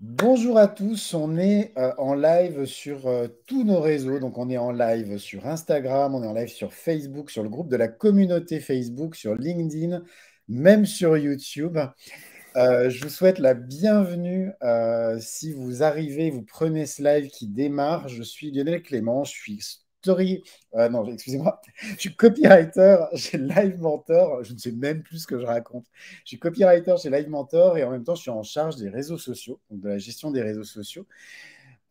Bonjour à tous, on est euh, en live sur euh, tous nos réseaux. Donc on est en live sur Instagram, on est en live sur Facebook, sur le groupe de la communauté Facebook, sur LinkedIn, même sur YouTube. Euh, je vous souhaite la bienvenue si vous arrivez, vous prenez ce live qui démarre. Je suis Lionel Clément, je suis Sorry, euh, non, excusez-moi. Je suis copywriter chez Live Mentor. Je ne sais même plus ce que je raconte. Je suis copywriter chez Live Mentor et en même temps, je suis en charge des réseaux sociaux, de la gestion des réseaux sociaux.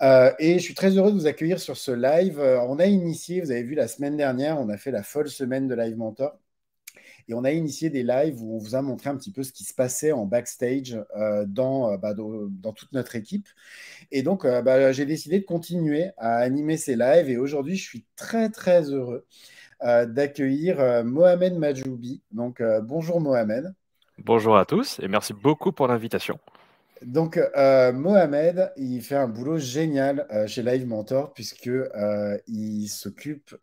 Euh, et je suis très heureux de vous accueillir sur ce live. Euh, on a initié, vous avez vu la semaine dernière, on a fait la folle semaine de Live Mentor. Et on a initié des lives où on vous a montré un petit peu ce qui se passait en backstage euh, euh, bah, dans, dans, toute notre équipe. Et donc, euh, bah, j'ai décidé de continuer à animer ces lives. Et aujourd'hui, je suis très, très heureux d'accueillir Mohamed Majoubi. Donc, bonjour Mohamed. Bonjour à tous et merci beaucoup pour l'invitation. Donc, euh, Mohamed, il fait un boulot génial euh, chez Live Mentor puisqu'il euh, s'occupe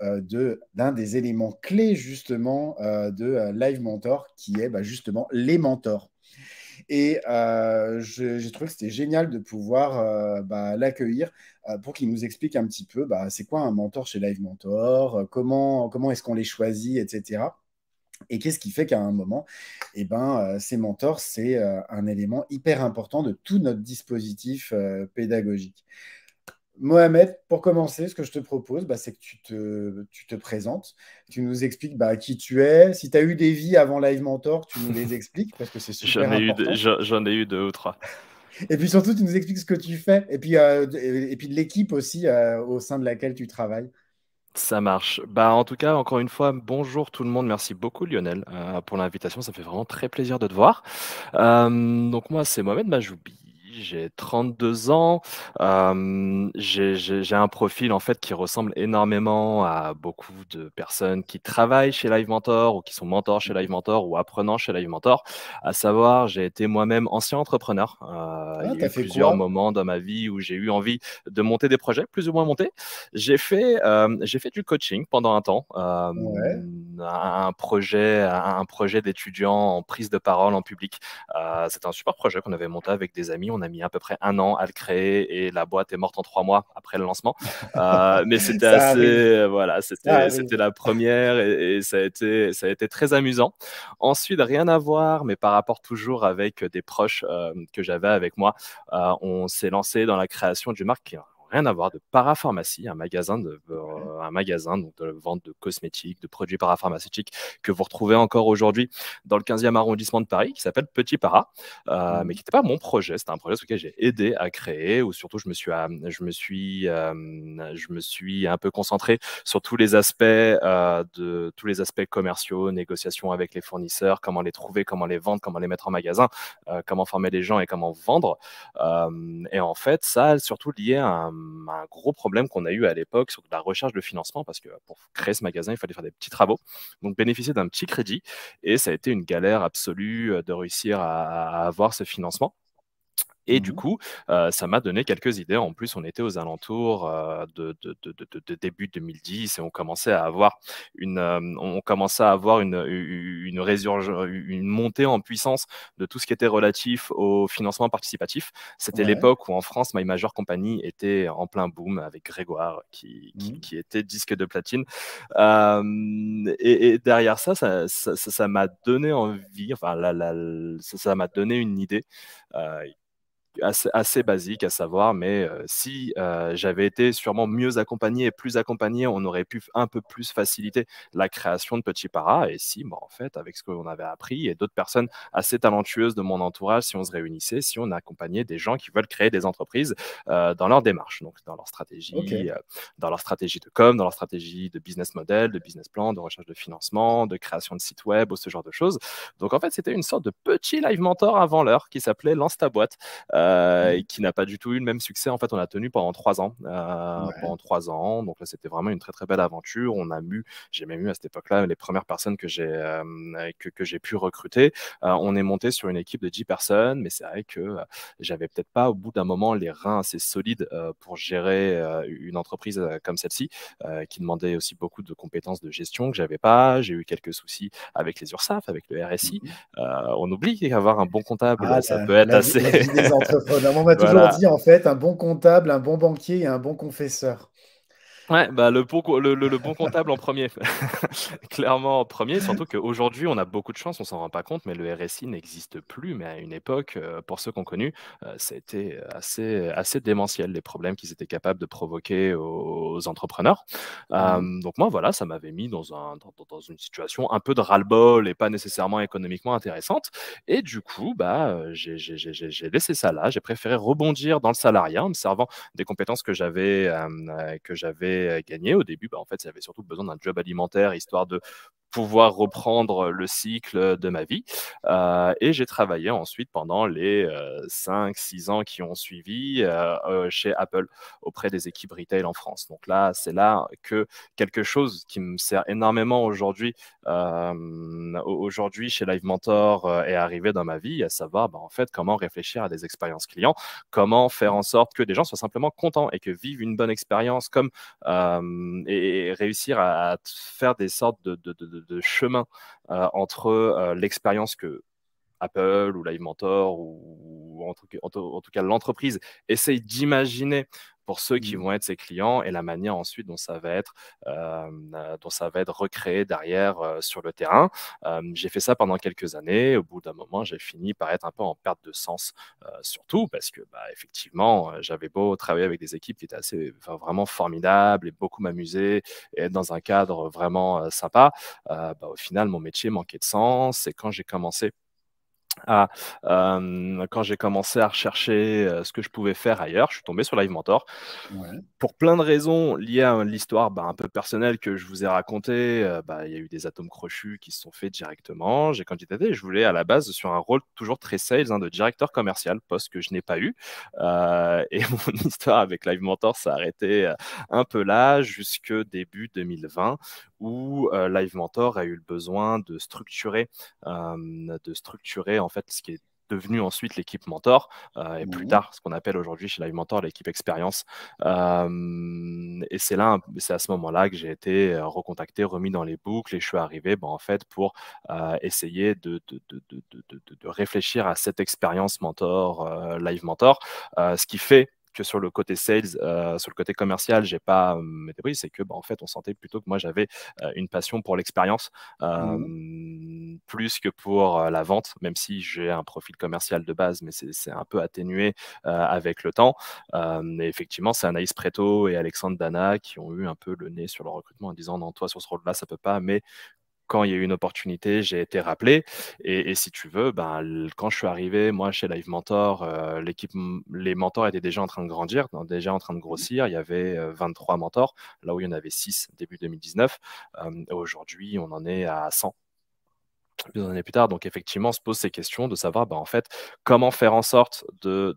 d'un des éléments clés justement de Live Mentor qui est bah, justement les mentors. Et j'ai trouvé que c'était génial de pouvoir bah, l'accueillir pour qu'il nous explique un petit peu bah, c'est quoi un mentor chez Live Mentor, comment, comment est-ce qu'on les choisit, etc. Et qu'est-ce qui fait qu'à un moment, eh ben, euh, ces mentors, c'est euh, un élément hyper important de tout notre dispositif euh, pédagogique. Mohamed, pour commencer, ce que je te propose, bah, c'est que tu te, présentes, tu nous expliques bah, qui tu es, si tu as eu des vies avant Live Mentor, tu nous les expliques, parce que c'est super j'en ai important. Eu j'en ai eu deux ou trois. Et puis surtout, tu nous expliques ce que tu fais, et puis, et, puis de l'équipe aussi au sein de laquelle tu travailles. Ça marche. Bah, en tout cas, encore une fois, bonjour tout le monde. Merci beaucoup Lionel euh, pour l'invitation. Ça me fait vraiment très plaisir de te voir. Euh, donc moi, c'est Mohamed Majoubi j'ai 32 ans. j'ai un profil en fait qui ressemble énormément à beaucoup de personnes qui travaillent chez Live Mentor ou qui sont mentors chez Live Mentor ou apprenants chez Live Mentor. À savoir, j'ai été moi-même ancien entrepreneur. Euh, ah, il y a eu plusieurs moments dans ma vie où j'ai eu envie de monter des projets, plus ou moins monter. J'ai fait, j'ai fait du coaching pendant un temps. Un projet, un projet d'étudiant en prise de parole en public. Euh, c'était un super projet qu'on avait monté avec des amis. On on a mis à peu près un an à le créer et la boîte est morte en trois mois après le lancement. Euh, mais c'était assez, voilà, c'était, la première et, ça, a été, ça a été très amusant. Ensuite, rien à voir, mais par rapport toujours avec des proches euh, que j'avais avec moi, euh, on s'est lancé dans la création du marque rien à voir, de parapharmacie, un magasin de, euh, un magasin donc, de vente de cosmétiques, de produits parapharmaceutiques que vous retrouvez encore aujourd'hui dans le 15e arrondissement de Paris, qui s'appelle Petit Para, euh, mmh. mais qui n'était pas mon projet, c'était un projet sur lequel j'ai aidé à créer, où surtout je me suis, euh, je me suis, je me suis un peu concentré sur tous les aspects de tous les aspects commerciaux, négociations avec les fournisseurs, comment les trouver, comment les vendre, comment les mettre en magasin, comment former les gens et comment vendre. et en fait, ça surtout lié à un un gros problème qu'on a eu à l'époque sur la recherche de financement, parce que pour créer ce magasin, il fallait faire des petits travaux, donc bénéficier d'un petit crédit, et ça a été une galère absolue euh, de réussir à, à avoir ce financement. Et mmh du coup, ça m'a donné quelques idées. En plus, on était aux alentours de, de, début 2010 et on commençait à avoir une, on commençait à avoir une, une, une montée en puissance de tout ce qui était relatif au financement participatif. C'était l'époque où en France, My Major Company était en plein boom avec Grégoire qui, qui, mmh. était disque de platine. Et, derrière ça, ça m'a donné envie, enfin, ça m'a donné une idée assez, basique à savoir, mais euh, si euh, j'avais été sûrement mieux accompagné et plus accompagné, on aurait pu un peu plus faciliter la création de petits Para. Et si, bah, en fait, avec ce qu'on avait appris et d'autres personnes assez talentueuses de mon entourage, si on se réunissait, si on accompagnait des gens qui veulent créer des entreprises euh, dans leur démarche, donc dans leur stratégie, dans leur stratégie de com, dans leur stratégie de business model, de business plan, de recherche de financement, de création de site web, ou ce genre de choses. Donc en fait, c'était une sorte de petit live mentor avant l'heure qui s'appelait Lance ta boîte. Euh, mmh. et qui n'a pas du tout eu le même succès. En fait, on a tenu pendant trois ans. Euh, Pendant trois ans, donc là, c'était vraiment une très très belle aventure. On a eu, j'ai même eu à cette époque-là les premières personnes que j'ai euh, que, que j'ai pu recruter. Euh, on est monté sur une équipe de 10 personnes, mais c'est vrai que j'avais peut-être pas au bout d'un moment les reins assez solides pour gérer une entreprise comme celle-ci, qui demandait aussi beaucoup de compétences de gestion que j'avais pas. J'ai eu quelques soucis avec les URSAF, avec le RSI. Mmh on oublie qu'avoir un bon comptable, ah, ça peut être assez. On m'a toujours dit, en fait, un bon comptable, un bon banquier et un bon confesseur. Ouais, bah le, bon, le, le, bon comptable en premier, clairement en premier, surtout qu'aujourd'hui on a beaucoup de chance, on s'en rend pas compte, mais le RSI n'existe plus, mais à une époque, euh, pour ceux qu'on connu, ça euh, assez, assez démentiel les problèmes qu'ils étaient capables de provoquer aux, entrepreneurs. Mmh euh, donc moi voilà, ça m'avait mis dans, un, dans, dans, une situation un peu de ras-le-bol et pas nécessairement économiquement intéressante, et du coup bah, j'ai laissé ça là, j'ai préféré rebondir dans le salariat en me servant des compétences que j'avais que j'avais euh, gagner. Au début, bah, en fait, ça avait surtout besoin d'un job alimentaire, histoire de pouvoir reprendre euh, le cycle euh, de ma vie. Euh, et j'ai travaillé ensuite pendant les 5-6 ans qui ont suivi chez Apple auprès des équipes retail en France. Donc là, c'est là que quelque chose qui me sert énormément aujourd'hui aujourd'hui chez Live Mentor est arrivé dans ma vie, à savoir bah, en fait comment réfléchir à des expériences clients, comment faire en sorte que des gens soient simplement contents et que vivent une bonne expérience comme et, réussir à, faire des sortes de de, chemin euh, entre euh, l'expérience que Apple ou Live Mentor ou, en, tout, cas l'entreprise essaye d'imaginer pour ceux qui mmh. vont être ses clients et la manière ensuite dont ça va être, euh, euh, dont ça va être recréé derrière euh, sur le terrain. j'ai fait ça pendant quelques années. Au bout d'un moment, j'ai fini par être un peu en perte de sens, surtout parce que bah, effectivement, j'avais beau travailler avec des équipes qui étaient assez, vraiment formidables et beaucoup m'amuser et être dans un cadre vraiment sympa. Bah, au final, mon métier manquait de sens. Et quand j'ai commencé ah, quand j'ai commencé à rechercher ce que je pouvais faire ailleurs, je suis tombé sur Live Mentor. Pour plein de raisons liées à l'histoire bah, un peu personnelle que je vous ai racontée, bah, il y a eu des atomes crochus qui se sont faits directement. J'ai candidaté et je voulais à la base sur un rôle toujours très sales hein, de directeur commercial, poste que je n'ai pas eu. et mon histoire avec Live Mentor s'est arrêtée un peu là jusque début 2020 où euh, Live Mentor a eu le besoin de structurer, euh, de structurer en fait ce qui est devenu ensuite l'équipe mentor euh, et plus mmh. tard ce qu'on appelle aujourd'hui chez Live Mentor l'équipe expérience. et c'est là, c'est à ce moment-là que j'ai été recontacté, remis dans les boucles et je suis arrivé ben, en fait pour essayer de de, réfléchir à cette expérience mentor, Live Mentor, ce qui fait que sur le côté sales, euh, sur le côté commercial, j'ai pas euh, mes débris, c'est que bah, en fait, on sentait plutôt que moi j'avais euh, une passion pour l'expérience mmh. plus que pour la vente, même si j'ai un profil commercial de base, mais c'est un peu atténué avec le temps. et effectivement, c'est Anaïs Preto et Alexandre Dana qui ont eu un peu le nez sur le recrutement en disant non, toi sur ce rôle-là, ça peut pas, mais quand il y a eu une opportunité, j'ai été rappelé. Et, si tu veux, ben, quand je suis arrivé, moi, chez Live Mentor, euh, l'équipe, les mentors étaient déjà en train de grandir, déjà en train de mmh. grossir. Il y avait 23 euh, mentors, là où il y en avait 6 début 2019. aujourd'hui, on en est à 100 deux années plus tard. Donc effectivement, on se pose ces questions de savoir ben, en fait comment faire en sorte de,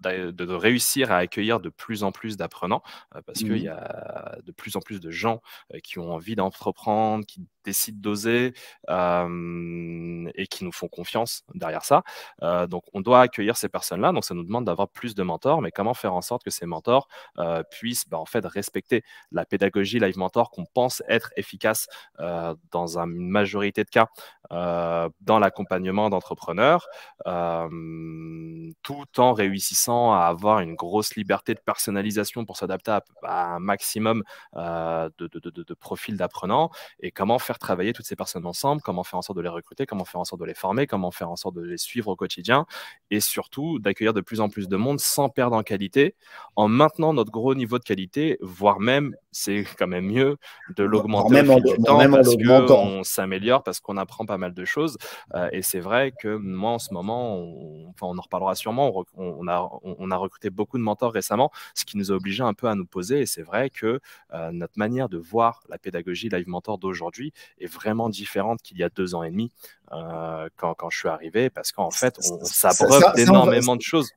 réussir à accueillir de plus en plus d'apprenants, euh, parce qu'il y mmh. a de plus en plus de gens qui ont envie d'entreprendre, qui décident d'oser euh, et qui nous font confiance derrière ça. Euh, donc, on doit accueillir ces personnes-là. Donc, ça nous demande d'avoir plus de mentors, mais comment faire en sorte que ces mentors euh, puissent bah, en fait respecter la pédagogie Live Mentor qu'on pense être efficace dans une majorité de cas dans l'accompagnement d'entrepreneurs, tout en réussissant à avoir une grosse liberté de personnalisation pour s'adapter à, un maximum de, de profils d'apprenants et comment faire travailler toutes ces personnes ensemble, comment faire en sorte de les recruter, comment faire en sorte de les former, comment faire en sorte de les suivre au quotidien et surtout d'accueillir de plus en plus de monde sans perdre en qualité, en maintenant notre gros niveau de qualité, voire même c'est quand même mieux de l'augmenter même au fil en, du temps parce qu'on s'améliore, parce qu'on apprend pas mal de choses. Euh, et c'est vrai que moi, en ce moment, on, on en reparlera sûrement, on, a, on, a, recruté beaucoup de mentors récemment, ce qui nous a obligé un peu à nous poser. Et c'est vrai que euh, notre manière de voir la pédagogie Live Mentor d'aujourd'hui est vraiment différente qu'il y a deux ans et demi euh, quand, je suis arrivé, parce qu'en fait, on, s'abreuve énormément de choses.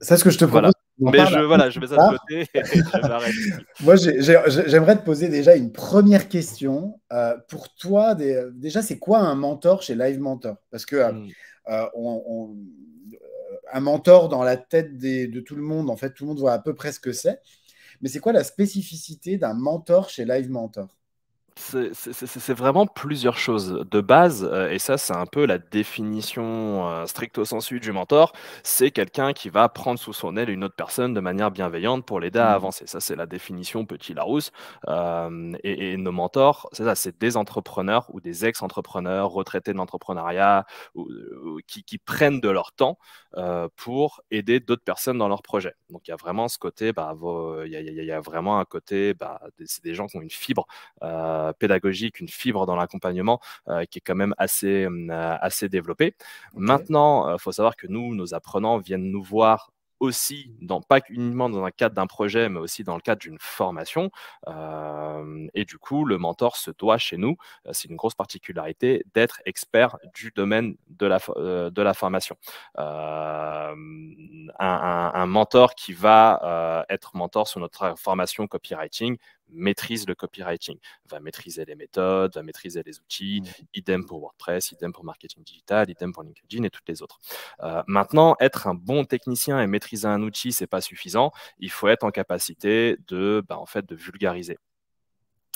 Ça, ce que je te propose, mais voilà, je vais ça et je Moi, j'aimerais te poser déjà une première question. Euh, pour toi, déjà, c'est quoi un mentor chez Live Mentor Parce que euh, hmm. euh, un mentor dans la tête de tout le monde, en fait, tout le monde voit à peu près ce que c'est. Mais c'est quoi la spécificité d'un mentor chez Live Mentor c'est vraiment plusieurs choses. De base, euh, et ça c'est un peu la définition euh, stricto sensu du mentor, c'est quelqu'un qui va prendre sous son aile une autre personne de manière bienveillante pour l'aider à mmh. avancer. Ça c'est la définition petit Larousse. Euh, et, nos mentors, c'est ça, c'est des entrepreneurs ou des ex-entrepreneurs, retraités de l'entrepreneuriat, qui, prennent de leur temps pour aider d'autres personnes dans leur projet. Donc il y a vraiment ce côté, bah, il y, a vraiment un côté, bah, c'est des gens qui ont une fibre. Euh, pédagogique, une fibre dans l'accompagnement euh, qui est quand même assez, euh, assez développée. Maintenant, il faut savoir que nous, nos apprenants viennent nous voir aussi, dans, pas uniquement dans le cadre d'un projet, mais aussi dans le cadre d'une formation. et du coup, le mentor se doit chez nous, c'est une grosse particularité, d'être expert du domaine de la, de la formation. un, un, mentor qui va être mentor sur notre formation copywriting maîtrise le copywriting, va maîtriser les méthodes, va maîtriser les outils, mmh. idem pour WordPress, idem pour marketing digital, idem pour LinkedIn et toutes les autres. Euh, maintenant, être un bon technicien et maîtriser un outil, c'est pas suffisant. Il faut être en capacité de, bah, en fait, de vulgariser.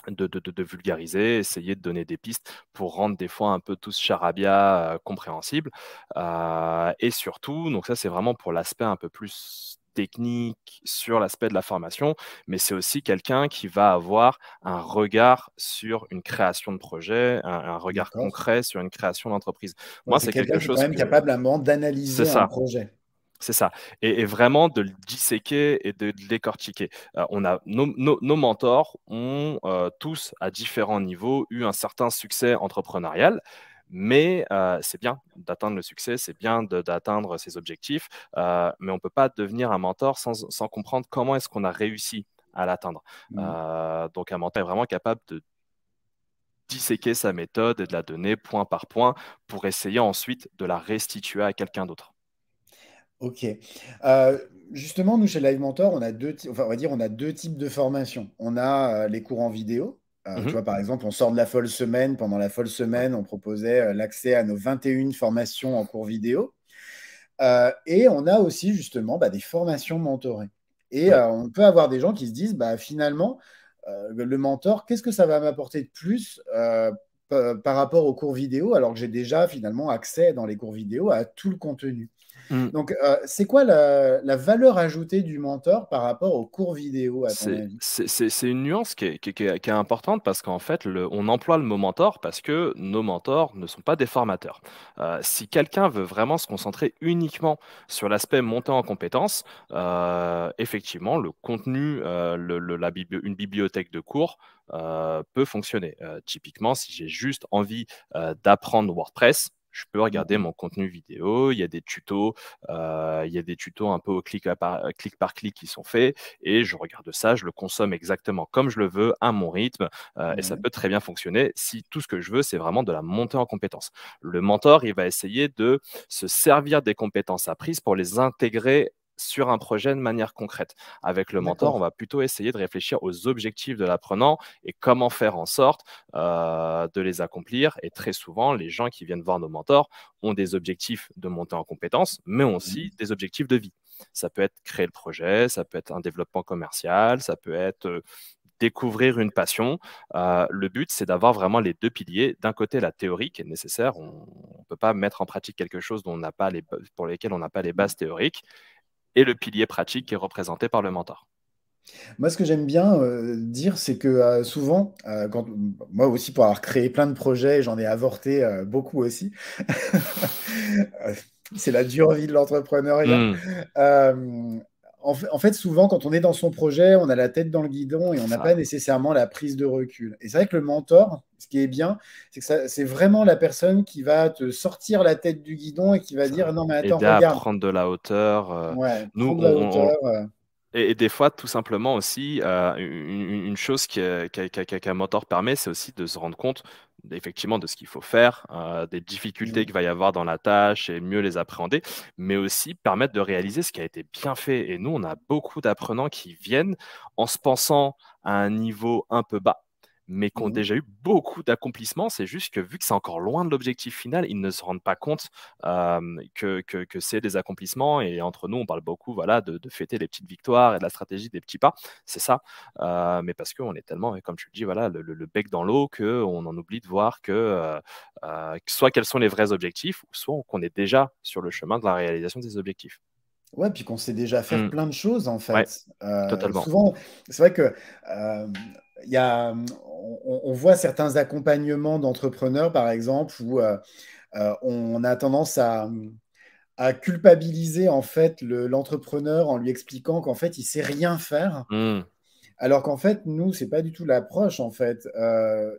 De, vulgariser, essayer de donner des pistes pour rendre des fois un peu tout ce charabia euh, compréhensible. Euh, et surtout, donc ça c'est vraiment pour l'aspect un peu plus technique, sur l'aspect de la formation, mais c'est aussi quelqu'un qui va avoir un regard sur une création de projet, un, regard concret sur une création d'entreprise. Moi, c'est quelque chose. Qui est quand même capable d'analyser un projet. C'est ça. Et, vraiment de le disséquer et de, le décortiquer. Euh, on a, nos, mentors ont euh, tous, à différents niveaux, eu un certain succès entrepreneurial. Mais euh, c'est bien d'atteindre le succès, c'est bien d'atteindre ses objectifs, euh, mais on ne peut pas devenir un mentor sans, comprendre comment est-ce qu'on a réussi à l'atteindre. Euh, mmh. donc un mentor est vraiment capable de disséquer sa méthode et de la donner point par point pour essayer ensuite de la restituer à quelqu'un d'autre. Ok. justement, nous chez Live Mentor, on a deux, va dire, on a deux types de formations. On a les cours en vidéo euh, mmh tu vois, par exemple, on sort de la folle semaine. Pendant la folle semaine, on proposait euh, l'accès à nos 21 formations en cours vidéo. Euh, et on a aussi justement bah, des formations mentorées. Et on peut avoir des gens qui se disent, bah, finalement, le mentor, qu'est-ce que ça va m'apporter de plus par rapport aux cours vidéo, alors que j'ai déjà finalement accès dans les cours vidéo à tout le contenu. Mm. Donc, euh, c'est quoi la, valeur ajoutée du mentor par rapport aux cours vidéo C'est une nuance qui est, importante parce qu'en fait, on emploie le mot mentor parce que nos mentors ne sont pas des formateurs. Euh, si quelqu'un veut vraiment se concentrer uniquement sur l'aspect montant en compétences, euh, effectivement, le contenu, une bibliothèque de cours peut fonctionner. typiquement, si j'ai juste envie d'apprendre WordPress, je peux regarder mmh. mon contenu vidéo. Il y a des tutos, euh, il y a des tutos un peu au euh, euh, clic, par, clic qui sont faits et je regarde ça, je le consomme exactement comme je le veux, à mon rythme et ça peut très bien fonctionner si tout ce que je veux, c'est vraiment de la montée en compétences. Le mentor, il va essayer de se servir des compétences apprises pour les intégrer sur un projet de manière concrète. Avec le mentor, on va plutôt essayer de réfléchir aux objectifs de l'apprenant et comment faire en sorte euh, de les accomplir. Et très souvent, les gens qui viennent voir nos mentors ont des objectifs de monter en compétences, mais aussi mmh. des objectifs de vie. Ça peut être créer le projet, ça peut être un développement commercial, ça peut être euh, découvrir une passion. Euh, le but, c'est d'avoir vraiment les deux piliers. D'un côté, la théorie qui est nécessaire. On ne peut pas mettre en pratique quelque chose dont on pas les, pour lesquels on n'a pas les mmh. bases théoriques et le pilier pratique qui est représenté par le mentor. Moi, ce que j'aime bien euh, dire, c'est que euh, souvent, euh, moi aussi, pour avoir créé plein de projets, j'en ai avorté beaucoup aussi. c'est la dure vie de l'entrepreneuriat. Hmm en, fait, souvent, quand on est dans son projet, on a la tête dans le guidon et on n'a pas nécessairement la prise de recul. Et c'est vrai que le mentor, ce qui est bien, c'est que c'est vraiment la personne qui va te sortir la tête du guidon et qui va dire non mais attends, regarde. prendre de la hauteur. Euh, nous, et, des fois, tout simplement aussi, euh, une, chose qu'un mentor permet, c'est aussi de se rendre compte effectivement de ce qu'il faut faire, euh, des difficultés mmh. qu'il va y avoir dans la tâche et mieux les appréhender, mais aussi permettre de réaliser ce qui a été bien fait. Et nous, on a beaucoup d'apprenants qui viennent en se pensant à un niveau un peu bas mais qui ont mmh déjà eu beaucoup d'accomplissements. C'est juste que vu que c'est encore loin de l'objectif final, ils ne se rendent pas compte que, c'est des accomplissements. Et entre nous, on parle beaucoup voilà, de, fêter les petites victoires et de la stratégie des petits pas. C'est ça. mais parce qu'on est tellement, comme tu le dis, voilà, le, bec dans l'eau qu'on en oublie de voir que soit quels sont les vrais objectifs, soit qu'on est déjà sur le chemin de la réalisation des objectifs. Ouais, puis qu'on sait déjà faire mmh. plein de choses en fait. totalement. Souvent, c'est vrai que y on, voit certains accompagnements d'entrepreneurs, par exemple, où euh, euh, on a tendance à, culpabiliser en fait l'entrepreneur en lui expliquant qu'en fait, il sait rien faire. Hmm. Alors qu'en fait, nous, c'est pas du tout l'approche. En fait, euh,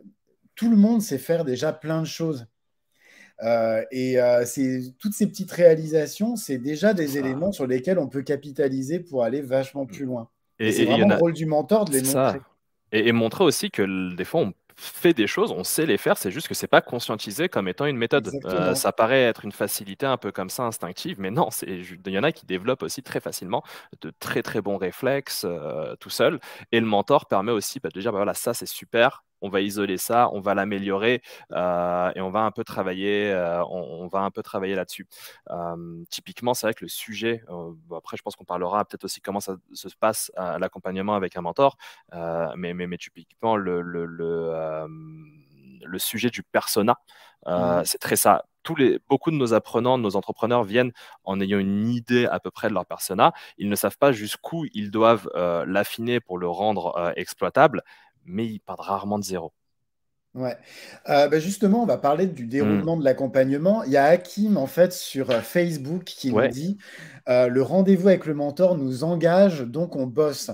tout le monde sait faire déjà plein de choses. et toutes ces petites réalisations, c'est déjà des ah. éléments sur lesquels on peut capitaliser pour aller vachement hmm. plus loin. Et, c'est vraiment le rôle du mentor de les montrer. Et, montrer aussi que des fois, on fait des choses, on sait les faire, c'est juste que c'est pas conscientisé comme étant une méthode. Euh, ça paraît être une facilité un peu comme ça, instinctive, mais non, il y en a qui développent aussi très facilement de très très bons réflexes euh, tout seul. Et le mentor permet aussi, bah, de dire, bah, voilà, ça c'est super, on va isoler ça, on va l'améliorer euh, et on va un peu travailler, euh, on, va un peu travailler là-dessus. Euh, typiquement, c'est vrai que le sujet, après, je pense qu'on parlera peut-être aussi comment ça se passe l'accompagnement avec un mentor, mais, mais, typiquement, le, le, sujet du persona, mmh. c'est très ça. Tous les, beaucoup de nos apprenants, de nos entrepreneurs viennent en ayant une idée à peu près de leur persona. Ils ne savent pas jusqu'où ils doivent l'affiner pour le rendre exploitable mais il partent rarement de zéro. Ouais. Euh, ben justement, on va parler du déroulement mm. de l'accompagnement. Il y a Hakim, en fait, sur euh, Facebook qui nous dit euh, Le rendez-vous avec le mentor nous engage, donc on bosse.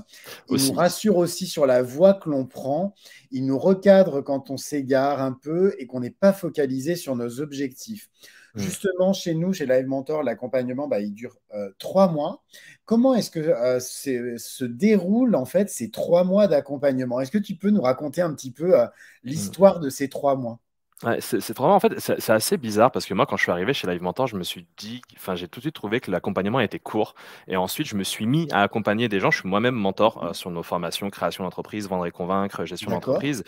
Il nous rassure aussi sur la voie que l'on prend. Il nous recadre quand on s'égare un peu et qu'on n'est pas focalisé sur nos objectifs. Mm. Justement, chez nous, chez Live Mentor, l'accompagnement, bah, il dure euh, trois mois. Comment est-ce que euh, se déroulent en fait ces trois mois d'accompagnement Est-ce que tu peux nous raconter un petit peu euh, mm. l'histoire de ces trois mois c'est vraiment en fait, c'est assez bizarre parce que moi, quand je suis arrivé chez Live Mentor, je me suis dit, enfin, j'ai tout de suite trouvé que l'accompagnement était court. Et ensuite, je me suis mis à accompagner des gens. Je suis moi-même mentor euh, sur nos formations création d'entreprise, vendre et convaincre, gestion d'entreprise.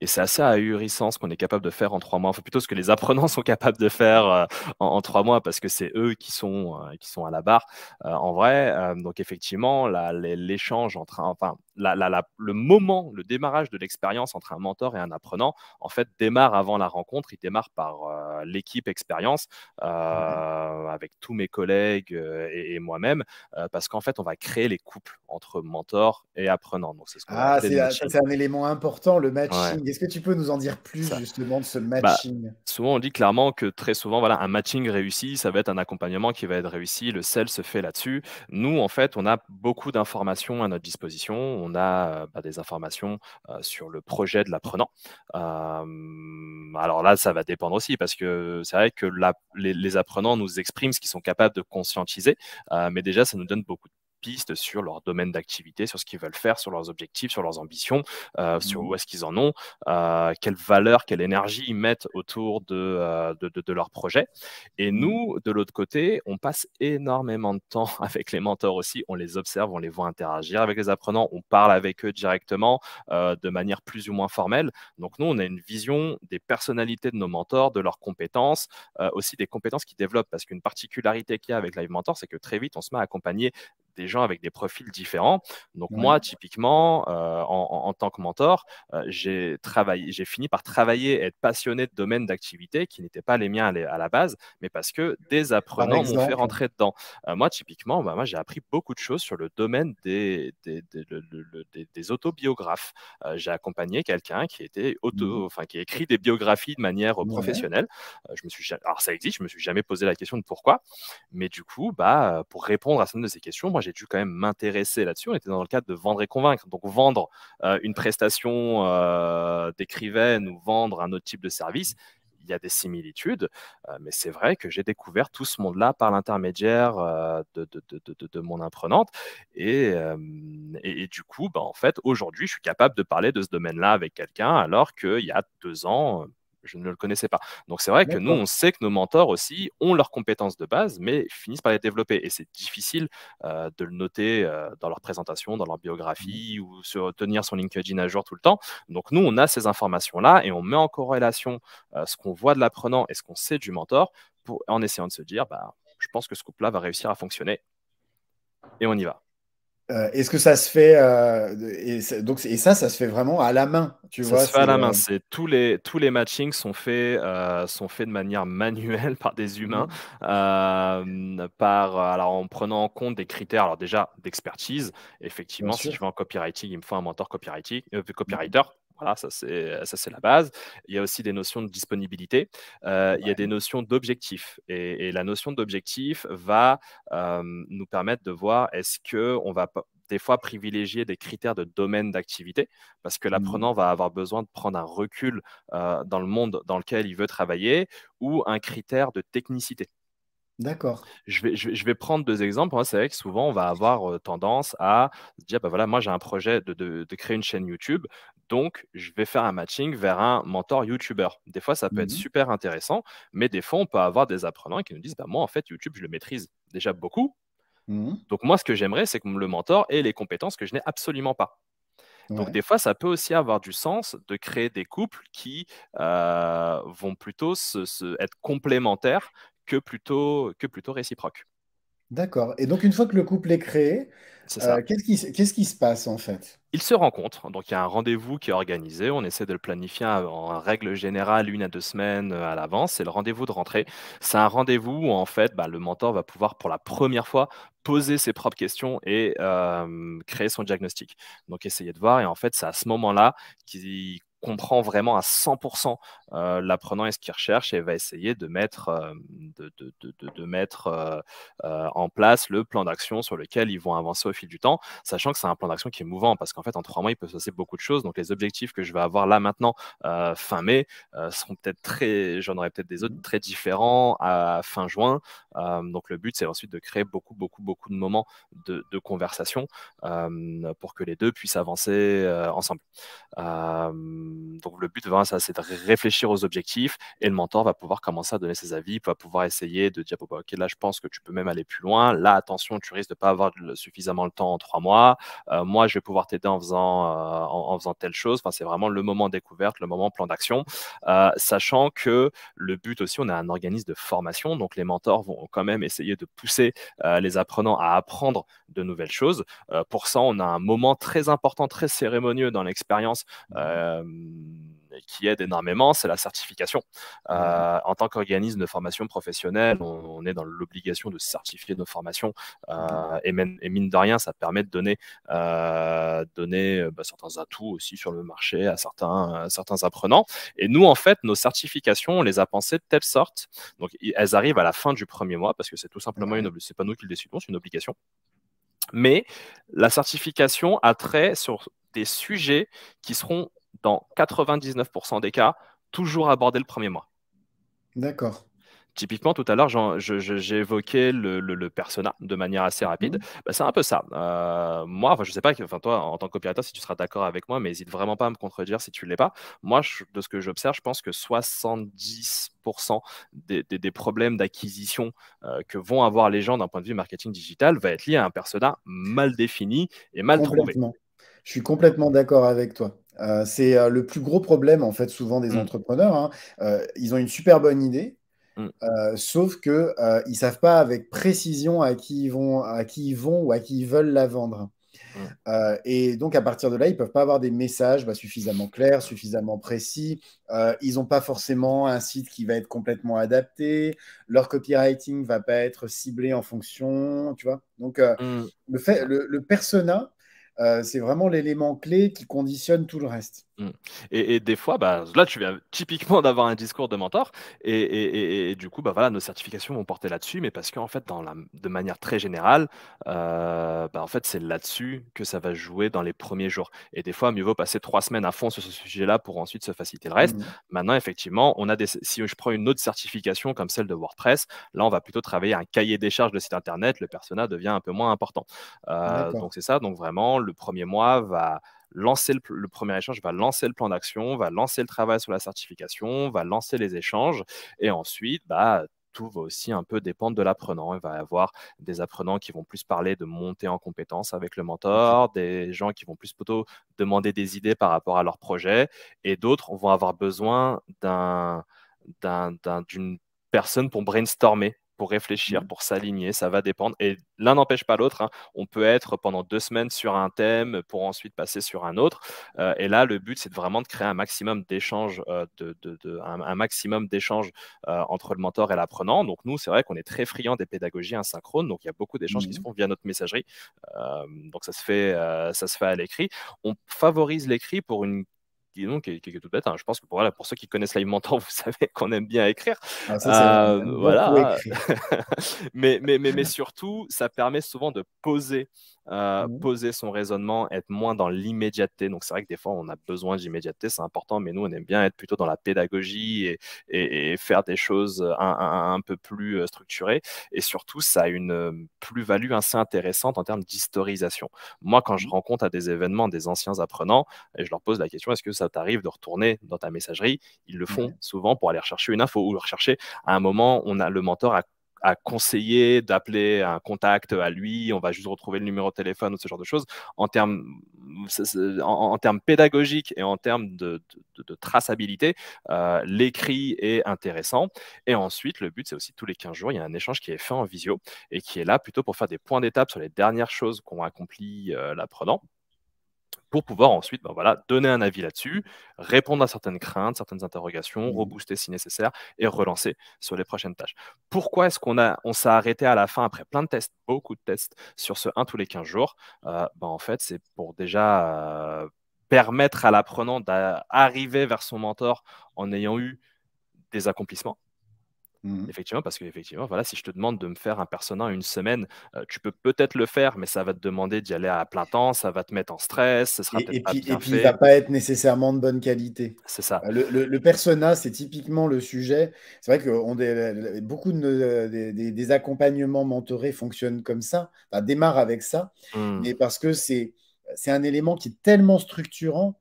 Et c'est assez ahurissant ce qu'on est capable de faire en trois mois. Enfin, plutôt ce que les apprenants sont capables de faire euh, en, trois mois parce que c'est eux qui sont, euh, qui sont à la barre en vrai. donc, effectivement, l'échange entre, enfin, le moment, le démarrage de l'expérience entre un mentor et un apprenant, en fait, démarre avant la rencontre. Il démarre par euh, l'équipe expérience euh, mhm. avec tous mes collègues euh, et, moi-même, parce qu'en fait, on va créer les couples entre mentor et apprenant. Donc, c'est ah, un élément important, le matching. Est-ce que tu peux nous en dire plus justement de ce bah, matching Souvent, on dit clairement que très souvent, voilà, un matching réussi, ça va être un accompagnement qui va être réussi. Le sel se fait là-dessus. Nous, en fait, on a beaucoup d'informations à notre disposition on a euh, bah, des informations euh, sur le projet de l'apprenant. alors là, ça va dépendre aussi parce que c'est vrai que les, les, apprenants nous expriment ce qu'ils sont capables de conscientiser, euh, mais déjà, ça nous donne beaucoup de sur leur domaine d'activité, sur ce qu'ils veulent faire, sur leurs objectifs, sur leurs ambitions, euh, sur mmh. où est-ce qu'ils en ont, euh, quelle valeur, quelle énergie ils mettent autour de, euh, de, de, leur projet. Et mmh. nous, de l'autre côté, on passe énormément de temps avec les mentors aussi, on les observe, on les voit interagir avec les apprenants, on parle avec eux directement de manière plus ou moins formelle. Donc nous, on a une vision des personnalités de nos mentors, de leurs compétences, aussi des compétences qu'ils développent, parce qu'une particularité qu'il y a avec Live Mentor, c'est que très vite, on se met à accompagner des gens avec des profils différents. Donc moi, typiquement, euh, en, tant que mentor, euh, j'ai travaillé, j'ai fini par travailler, être passionné de domaines d'activité qui n'étaient pas les miens à, la base, mais parce que des apprenants m'ont fait rentrer dedans. Euh, moi, typiquement, bah, moi j'ai appris beaucoup de choses sur le domaine des, des, autobiographes. j'ai accompagné quelqu'un qui était auto, mmh. enfin qui écrit des biographies de manière professionnelle. je me suis, alors ça existe, je me suis jamais posé la question de pourquoi, mais du coup, bah pour répondre à certaines de ces questions, moi j'ai dû quand même m'intéresser là-dessus. On était dans le cadre de vendre et convaincre. Donc vendre euh, une prestation euh, d'écrivaine ou vendre un autre type de service, il y a des similitudes, euh, mais c'est vrai que j'ai découvert tout ce monde-là par l'intermédiaire de, de, mon imprenante. Et, du coup, bah, en fait, aujourd'hui, je suis capable de parler de ce domaine-là avec quelqu'un, alors qu'il y a deux ans, je ne le connaissais pas. Donc c'est vrai que nous, on sait que nos mentors aussi ont leurs compétences de base, mais finissent par les développer. Et c'est difficile euh, de le noter euh, dans leur présentation, dans leur mmh biographie ou se tenir son LinkedIn à jour tout le temps. Donc nous, on a ces informations-là et on met en corrélation euh, ce qu'on voit de l'apprenant et ce qu'on sait du mentor pour, en essayant de se dire, bah, je pense que ce couple-là va réussir à fonctionner. Et on y va. Euh, est-ce que ça se fait euh, et, donc, et ça, ça se fait vraiment à la main, tu vois Ça se fait à la main. Euh c'est tous les tous les matchings sont faits sont faits de manière manuelle par des mmh humains, par alors en prenant en compte des critères. Alors déjà d'expertise, effectivement, si je veux en copywriting, il me faut un mentor copywriting, mmh copywriter. Voilà, ça c'est la base. Il y a aussi des notions de disponibilité. Il y a des notions d'objectifs. et, la notion d'objectif va nous permettre de voir est-ce que va des fois privilégier des critères de domaine d'activité parce que mmh l'apprenant va avoir besoin de prendre un recul dans le monde dans lequel il veut travailler ou un critère de technicité. D'accord. Je vais, prendre deux exemples. Hein. C'est vrai que souvent, on va avoir tendance à dire, bah, voilà, moi j'ai un projet de, créer une chaîne YouTube. Donc, je vais faire un matching vers un mentor YouTuber. Des fois, ça peut être mmh super intéressant, mais des fois, on peut avoir des apprenants qui nous disent bah, Moi, en fait, YouTube, je le maîtrise déjà beaucoup. Mmh donc, moi, ce que j'aimerais, c'est que le mentor ait les compétences que je n'ai absolument pas. Donc, des fois, ça peut aussi avoir du sens de créer des couples qui euh, vont plutôt être complémentaires que plutôt, réciproques. D'accord. Et donc, une fois que le couple est créé, euh, qu'est-ce qui se passe en fait il se rencontrent, donc il y a un rendez-vous qui est organisé, on essaie de le planifier en règle générale une à deux semaines euh, à l'avance, c'est le rendez-vous de rentrée. C'est un rendez-vous où en fait bah, le mentor va pouvoir pour la première fois poser ses propres questions et euh, créer son diagnostic. Donc essayez de voir et en fait c'est à ce moment-là qu'il comprend vraiment à 100% euh, l'apprenant et ce qu'il recherche et va essayer de mettre, euh, de, de, de, mettre euh, en place le plan d'action sur lequel ils vont avancer au fil du temps, sachant que c'est un plan d'action qui est mouvant parce qu'en fait, en trois mois, il peut se passer beaucoup de choses. Donc, les objectifs que je vais avoir là maintenant, fin mai, seront peut-être très, j'en aurai peut-être des autres mmh. très différents à fin juin donc le but, c'est ensuite de créer beaucoup, beaucoup, beaucoup de moments de, conversation pour que les deux puissent avancer ensemble. donc le but, ça, c'est de réfléchir aux objectifs et le mentor va pouvoir commencer à donner ses avis, va pouvoir essayer de dire, bah, ok, là, je pense que tu peux même aller plus loin. Là, attention, tu risques de pas avoir suffisamment le temps en trois mois. moi, je vais pouvoir t'aider en faisant, en, faisant telle chose. Enfin, c'est vraiment le moment découverte, le moment plan d'action. sachant que le but aussi, on a un organisme de formation. Donc, les mentors vont, quand même essayer de pousser euh, les apprenants à apprendre de nouvelles choses. Euh, pour ça, on a un moment très important, très cérémonieux dans l'expérience. Mmh euh, qui aide énormément, c'est la certification. Mmh. Euh, en tant qu'organisme de formation professionnelle, on, est dans l'obligation de certifier nos formations euh, et, et, mine de rien, ça permet de donner, donner bah, certains atouts aussi sur le marché à certains, certains apprenants. Et nous, en fait, nos certifications, on les a pensées de telle sorte, donc elles arrivent à la fin du premier mois parce que c'est tout simplement une, c'est pas nous qui le décidons, c'est une obligation. Mais la certification a trait sur des sujets qui seront dans 99% des cas, toujours aborder le premier mois. D'accord. Typiquement, tout à l'heure, j'ai évoqué le, persona de manière assez rapide. Mmh. Bah, c'est un peu ça. Euh, moi, je ne sais pas, enfin, toi, en tant qu'opérateur, si tu seras d'accord avec moi, mais n'hésite vraiment pas à me contredire si tu ne l'es pas. Moi, de ce que j'observe, je pense que 70% des, problèmes d'acquisition euh, que vont avoir les gens d'un point de vue marketing digital va être lié à un persona mal défini et mal trouvé. Je suis complètement d'accord avec toi. Euh, c'est euh, le plus gros problème, en fait, souvent des mmh. entrepreneurs. Hein. Euh, ils ont une super bonne idée, mmh. sauf qu'ils ils savent pas avec précision à qui ils vont, à qui ils vont ou à qui ils veulent la vendre. Mmh. et donc, à partir de là, ils peuvent pas avoir des messages bah, suffisamment clairs, suffisamment précis. ils n'ont pas forcément un site qui va être complètement adapté. Leur copywriting va pas être ciblé en fonction, tu vois. Donc, le, fait, le, persona euh, c'est vraiment l'élément clé qui conditionne tout le reste. Mm. Et, des fois, bah, là, tu viens typiquement d'avoir un discours de mentor, et, du coup, bah, voilà, nos certifications vont porter là-dessus, mais parce qu'en fait, dans la, de manière très générale, euh, bah, en fait, c'est là-dessus que ça va jouer dans les premiers jours. Et des fois, mieux vaut passer trois semaines à fond sur ce sujet-là pour ensuite se faciliter le reste. Mm. Maintenant, effectivement, on a des, si je prends une autre certification comme celle de WordPress, là, on va plutôt travailler un cahier des charges de site internet, le persona devient un peu moins important. Euh, donc, c'est ça, donc vraiment, le premier mois va lancer le, premier échange, va lancer le plan d'action, va lancer le travail sur la certification, va lancer les échanges, et ensuite, bah, tout va aussi un peu dépendre de l'apprenant. Il va y avoir des apprenants qui vont plus parler de monter en compétence avec le mentor, mhm. des gens qui vont plus plutôt demander des idées par rapport à leur projet, et d'autres vont avoir besoin d'une personne pour brainstormer pour réfléchir, mmh. pour s'aligner, ça va dépendre. Et l'un n'empêche pas l'autre. Hein. On peut être pendant deux semaines sur un thème pour ensuite passer sur un autre. Euh, et là, le but, c'est vraiment de créer un maximum d'échanges, euh, de, un, maximum d'échanges euh, entre le mentor et l'apprenant. Donc nous, c'est vrai qu'on est très friand des pédagogies asynchrones. Donc il y a beaucoup d'échanges qui se mmh. font via notre messagerie. donc ça se fait, ça se fait à l'écrit. On favorise l'écrit pour une qui, est, toute bête. Hein. Je pense que pour, pour ceux qui connaissent Live Mentor, vous savez qu'on aime bien écrire. Ah, euh, voilà. mais surtout, ça permet souvent de poser euh, mmh poser son raisonnement, être moins dans l'immédiateté. Donc c'est vrai que des fois on a besoin d'immédiateté, c'est important, mais nous on aime bien être plutôt dans la pédagogie et, faire des choses euh, un, peu plus euh, structurées. Et surtout ça a une plus-value assez intéressante en termes d'historisation. Moi quand je mmh. rencontre à des événements des anciens apprenants et je leur pose la question est-ce que ça t'arrive de retourner dans ta messagerie Ils le font souvent pour aller rechercher une info ou rechercher à un moment on a le mentor à à conseiller d'appeler un contact à lui, on va juste retrouver le numéro de téléphone ou ce genre de choses. En termes, en, termes pédagogiques et en termes de, traçabilité, euh, l'écrit est intéressant. Et ensuite, le but, c'est aussi tous les 15 jours, il y a un échange qui est fait en visio et qui est là plutôt pour faire des points d'étape sur les dernières choses qu'on accomplit euh, l'apprenant pour pouvoir ensuite ben voilà, donner un avis là-dessus, répondre à certaines craintes, certaines interrogations, mmh rebooster si nécessaire et relancer sur les prochaines tâches. Pourquoi est-ce qu'on on s'est arrêté à la fin après plein de tests, beaucoup de tests sur ce 1 tous les 15 jours euh, ben En fait, c'est pour déjà euh, permettre à l'apprenant d'arriver vers son mentor en ayant eu des accomplissements Mmh. Effectivement, parce que effectivement, voilà, si je te demande de me faire un persona une semaine, tu peux peut-être le faire, mais ça va te demander d'y aller à plein temps, ça va te mettre en stress, ce sera et, et, puis, va pas être nécessairement de bonne qualité. C'est ça. Bah, le, persona, c'est typiquement le sujet. C'est vrai que beaucoup de, des, accompagnements mentorés fonctionnent comme ça, enfin, démarrent avec ça, mmh. mais parce que c'est un élément qui est tellement structurant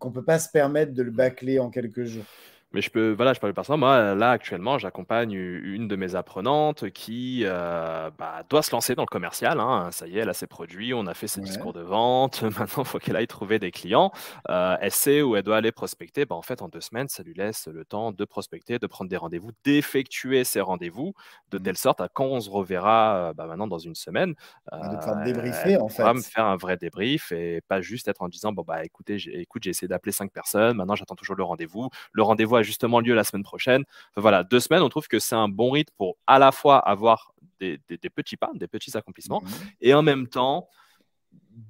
qu'on ne peut pas se permettre de le mmh. bâcler en quelques jours. Mais je peux, voilà, je parle de personne Moi, là, actuellement, j'accompagne une de mes apprenantes qui euh, bah, doit se lancer dans le commercial. Hein. Ça y est, elle a ses produits, on a fait ses discours de vente. Maintenant, il faut qu'elle aille trouver des clients. Euh, elle sait où elle doit aller prospecter. Bah, en fait, en deux semaines, ça lui laisse le temps de prospecter, de prendre des rendez-vous, d'effectuer ses rendez-vous, de mmh. telle sorte à quand on se reverra euh, bah, maintenant dans une semaine. Ah, de pouvoir débriefer, en fait. Me faire un vrai débrief et pas juste être en disant bon, bah, écoutez, écoute, j'ai essayé d'appeler cinq personnes. Maintenant, j'attends toujours le rendez-vous. Le rendez-vous justement lieu la semaine prochaine. voilà, deux semaines, on trouve que c'est un bon rythme pour à la fois avoir des, petits pas, des petits accomplissements, mhm. et en même temps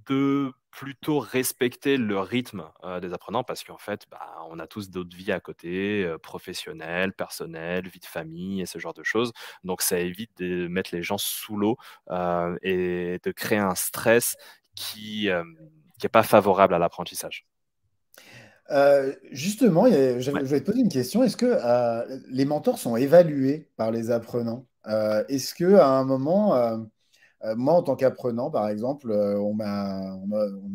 de plutôt respecter le rythme euh, des apprenants parce qu'en fait, bah, on a tous d'autres vies à côté, euh, professionnelles, personnelles, vie de famille et ce genre de choses. Donc, ça évite de mettre les gens sous l'eau euh, et de créer un stress qui n'est pas favorable à l'apprentissage. Euh, justement, je vais te poser une question. Est-ce que euh, les mentors sont évalués par les apprenants? Euh, est-ce que à un moment, euh, moi, en tant qu'apprenant, par exemple, euh, on m'a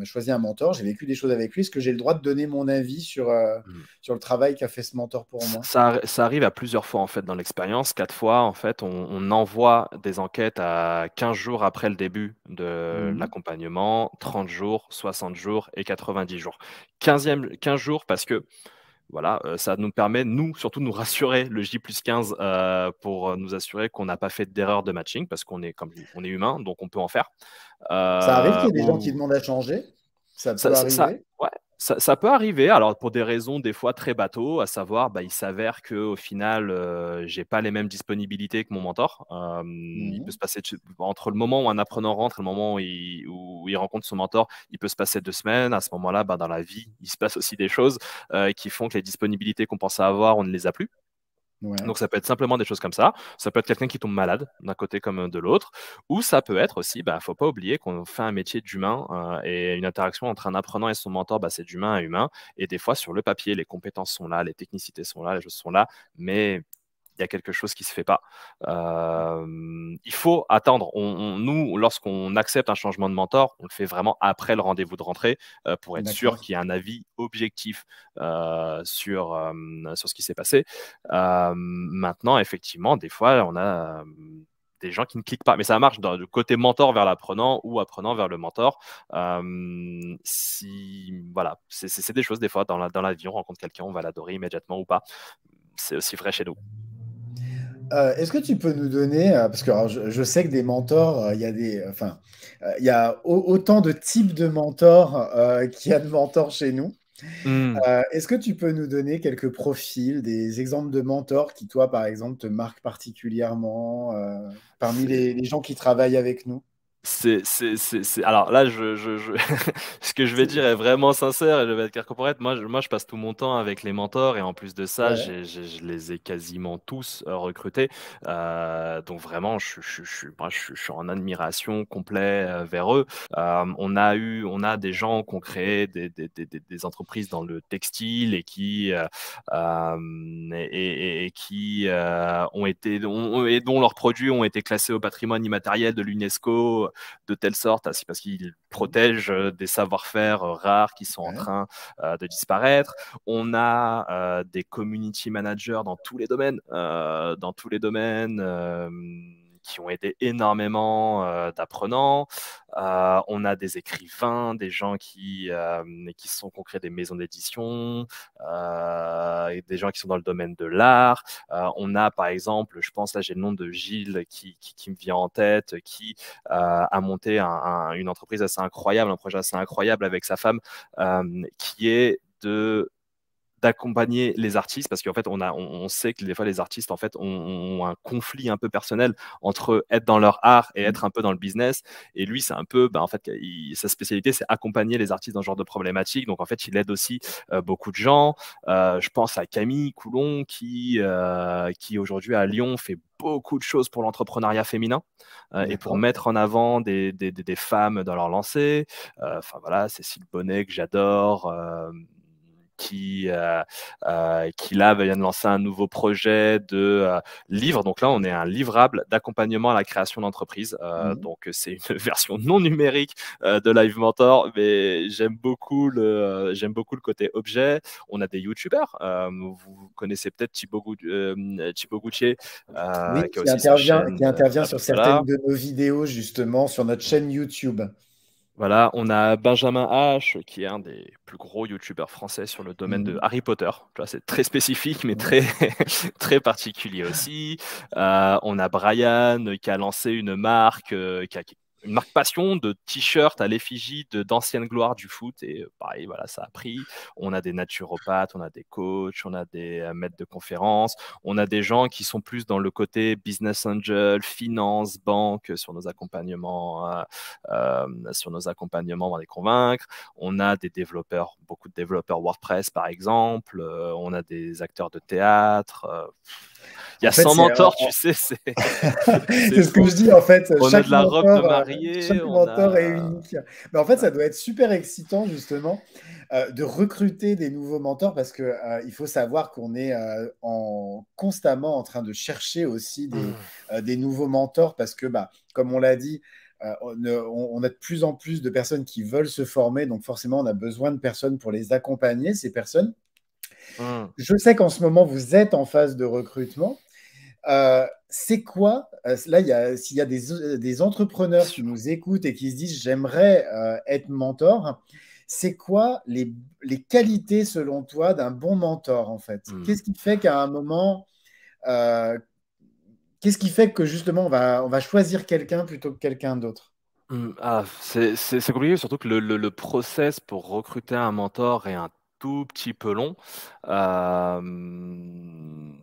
choisi un mentor, j'ai vécu des choses avec lui. Est-ce que j'ai le droit de donner mon avis sur, euh, hmm. sur le travail qu'a fait ce mentor pour moi ça, arrive à plusieurs fois en fait dans l'expérience. Quatre fois, en fait, on, envoie des enquêtes à 15 jours après le début de mmh. l'accompagnement, 30 jours, 60 jours et 90 jours. 15, 15 jours parce que voilà, euh, ça nous permet, nous, surtout de nous rassurer, le J plus 15, euh, pour euh, nous assurer qu'on n'a pas fait d'erreur de matching, parce qu'on est, comme, on est humain, donc on peut en faire. ça arrive qu'il y ait des gens qui demandent à changer Ça peut ça, arriver ouais ça, peut arriver, alors pour des raisons des fois très bateaux, à savoir, bah, il s'avère que au final, euh, j'ai pas les mêmes disponibilités que mon mentor. Il peut mmh. se passer entre le moment où un apprenant rentre et le moment où il, rencontre son mentor, il peut se passer deux semaines. À ce moment-là, bah, dans la vie, il se passe aussi des choses euh, qui font que les disponibilités qu'on pensait avoir, on ne les a plus. Donc ça peut être simplement des choses comme ça, ça peut être quelqu'un qui tombe malade d'un côté comme de l'autre, ou ça peut être aussi, bah faut pas oublier qu'on fait un métier d'humain euh, et une interaction entre un apprenant et son mentor, bah, c'est d'humain à humain, et des fois sur le papier les compétences sont là, les technicités sont là, les choses sont là, mais il y a quelque chose qui ne se fait pas. Euh, il faut attendre. nous, lorsqu'on accepte un changement de mentor, on le fait vraiment après le rendez-vous de rentrée euh, pour être sûr qu'il y a un avis objectif euh, sur, sur ce qui s'est passé. maintenant, effectivement, des fois, on a des gens qui ne cliquent pas. Mais ça marche du côté mentor vers l'apprenant ou apprenant vers le mentor. si, voilà, c'est des choses, des fois, dans dans la vie, on rencontre quelqu'un, on va l'adorer immédiatement ou pas. C'est aussi vrai chez nous. Euh, est-ce que tu peux nous donner, euh, parce que je, sais que des mentors, euh, il y a des, il y a autant de types de mentors qu'il y a de mentors chez nous. Hmm. Est-ce que tu peux nous donner quelques profils, des exemples de mentors qui, toi, par exemple, te marquent particulièrement parmi les, gens qui travaillent avec nous c'est, Alors là, je, je, je... ce que je vais dire est vraiment sincère et je vais être clair corporate. Moi je, moi, je passe tout mon temps avec les mentors et en plus de ça, je les ai quasiment tous euh, recrutés. Euh, donc vraiment, je, moi, je, suis en admiration complète euh, vers eux. Euh, on a eu, on a des gens qui ont créé des, des, des, des entreprises dans le textile et qui euh, et, et, qui ont été et dont leurs produits ont été classés au patrimoine immatériel de l'UNESCO de telle sorte, c'est parce qu'ils protège euh, des savoir-faire euh, rares qui sont en train euh, de disparaître. On a des community managers dans tous les domaines, dans tous les domaines qui ont aidé énormément d'apprenants. on a des écrivains, des gens qui, qui sont concrets des maisons d'édition, des gens qui sont dans le domaine de l'art. on a par exemple, je pense là j'ai le nom de Gilles qui, qui, me vient en tête, qui a monté une entreprise assez incroyable, un projet assez incroyable avec sa femme, qui est de d'accompagner les artistes parce qu'en fait on a on, sait que des fois les artistes en fait ont, un conflit un peu personnel entre être dans leur art et mmh. être un peu dans le business et lui c'est un peu bah, en fait sa spécialité c'est accompagner les artistes dans ce genre de problématique donc en fait il aide aussi euh, beaucoup de gens euh, je pense à Camille Coulon qui euh, qui aujourd'hui à Lyon fait beaucoup de choses pour l'entrepreneuriat féminin et pour mettre en avant des, femmes dans leur lancée. Enfin voilà, Cécile Bonnet que j'adore, qui, euh, euh, qui là bah, vient de lancer un nouveau projet de euh, livre. Donc là, on est un livrable d'accompagnement à la création d'entreprise. Mmh donc c'est une version non numérique de Live Mentor, mais j'aime beaucoup le j'aime beaucoup le côté objet. On a des youtubeurs. vous connaissez peut-être Thibaut, Goutier, qui, intervient, qui intervient sur certaines de nos vidéos justement sur notre chaîne YouTube. Voilà, on a Benjamin H, qui est un des plus gros youtubeurs français sur le domaine de mhm. Harry Potter. C'est très spécifique, mais très, très particulier aussi. Euh, on a Brian, qui a lancé une marque, euh, qui a une marque passion de t shirt à l'effigie d'anciennes gloire du foot. Et euh, pareil, voilà, ça a pris. On a des naturopathes, on a des coachs, on a des euh, maîtres de conférences, on a des gens qui sont plus dans le côté business angel, finance, banque, sur nos accompagnements, euh, sur nos accompagnements, on va les convaincre. On a des développeurs, beaucoup de développeurs WordPress par exemple. on a des acteurs de théâtre. Il y a 100 mentors, euh, tu sais. C'est C'est ce que je dis en fait. On a de la mentor, euh, mariée. Chaque mentor est unique. Mais en fait, ça doit être super excitant justement euh, de recruter des nouveaux mentors parce qu'il faut savoir qu'on est en, constamment en train de chercher aussi des, hmm. nouveaux mentors parce que, bah, comme on l'a dit, on, a de plus en plus de personnes qui veulent se former, donc forcément, on a besoin de personnes pour les accompagner, ces personnes. Hmm. Je sais qu'en ce moment, vous êtes en phase de recrutement. Euh, c'est quoi euh, Là, s'il y a des, entrepreneurs qui nous écoutent et qui se disent j'aimerais euh, être mentor, c'est quoi les, qualités selon toi d'un bon mentor en fait hmm. Qu'est-ce qui fait qu'à un moment, qu'est-ce qui fait que justement on va, on va choisir quelqu'un plutôt que quelqu'un d'autre hmm, ah, c'est compliqué, surtout que le, le, process pour recruter un mentor est un tout petit peu long. Euh,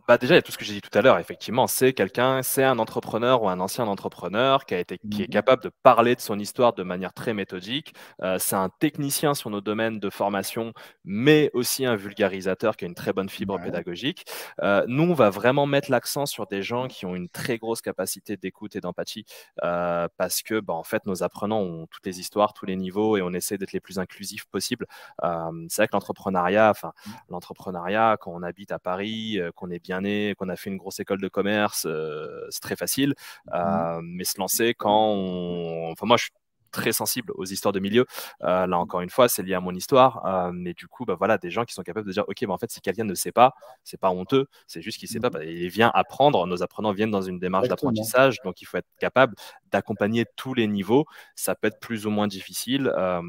bah déjà, il y a tout ce que j'ai dit tout à l'heure. Effectivement, c'est quelqu'un, c'est un entrepreneur ou un ancien entrepreneur qui, a été, qui est mhm. capable de parler de son histoire de manière très méthodique. Euh, c'est un technicien sur nos domaines de formation, mais aussi un vulgarisateur qui a une très bonne fibre pédagogique. Euh, nous, on va vraiment mettre l'accent sur des gens qui ont une très grosse capacité d'écoute et d'empathie parce que, bah, en fait, nos apprenants ont toutes les histoires, tous les niveaux et on essaie d'être les plus inclusifs possible. c'est vrai que l'entrepreneur Mmh. l'entrepreneuriat. quand on habite à Paris, euh, qu'on est bien né, qu'on a fait une grosse école de commerce, euh, c'est très facile. Mmh. Euh, mais se lancer quand on. Enfin, moi, je suis très sensible aux histoires de milieu. Euh, là, encore une fois, c'est lié à mon histoire. Euh, mais du coup, bah, voilà, des gens qui sont capables de dire, OK, bah, en fait, si quelqu'un ne sait pas, c'est pas honteux, c'est juste qu'il ne sait pas. Mhm. Bah, il vient apprendre. Nos apprenants viennent dans une démarche d'apprentissage. Donc, il faut être capable d'accompagner tous les niveaux. Ça peut être plus ou moins difficile. Euh,